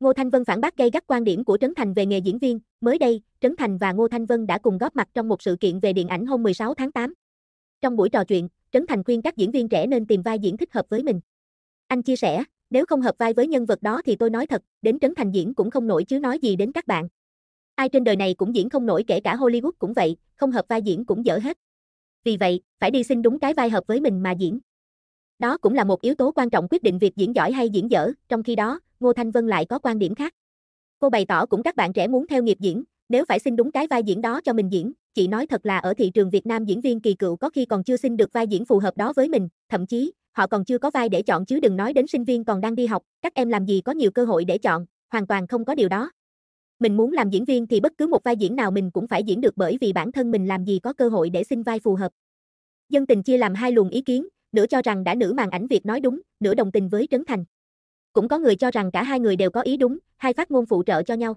Ngô Thanh Vân phản bác gây gắt quan điểm của Trấn Thành về nghề diễn viên, mới đây, Trấn Thành và Ngô Thanh Vân đã cùng góp mặt trong một sự kiện về điện ảnh hôm 16 tháng 8. Trong buổi trò chuyện, Trấn Thành khuyên các diễn viên trẻ nên tìm vai diễn thích hợp với mình. Anh chia sẻ, nếu không hợp vai với nhân vật đó thì tôi nói thật, đến Trấn Thành diễn cũng không nổi chứ nói gì đến các bạn. Ai trên đời này cũng diễn không nổi kể cả Hollywood cũng vậy, không hợp vai diễn cũng dở hết. Vì vậy, phải đi xin đúng cái vai hợp với mình mà diễn. Đó cũng là một yếu tố quan trọng quyết định việc diễn giỏi hay diễn dở, trong khi đó, Ngô Thanh Vân lại có quan điểm khác. Cô bày tỏ cũng các bạn trẻ muốn theo nghiệp diễn, nếu phải xin đúng cái vai diễn đó cho mình diễn, chị nói thật là ở thị trường Việt Nam diễn viên kỳ cựu có khi còn chưa xin được vai diễn phù hợp đó với mình, thậm chí, họ còn chưa có vai để chọn chứ đừng nói đến sinh viên còn đang đi học, các em làm gì có nhiều cơ hội để chọn, hoàn toàn không có điều đó. Mình muốn làm diễn viên thì bất cứ một vai diễn nào mình cũng phải diễn được bởi vì bản thân mình làm gì có cơ hội để xin vai phù hợp. Dân tình chia làm hai luồng ý kiến, nửa cho rằng đã nữ màn ảnh Việt nói đúng, nửa đồng tình với Trấn Thành. Cũng có người cho rằng cả hai người đều có ý đúng, hai phát ngôn phụ trợ cho nhau.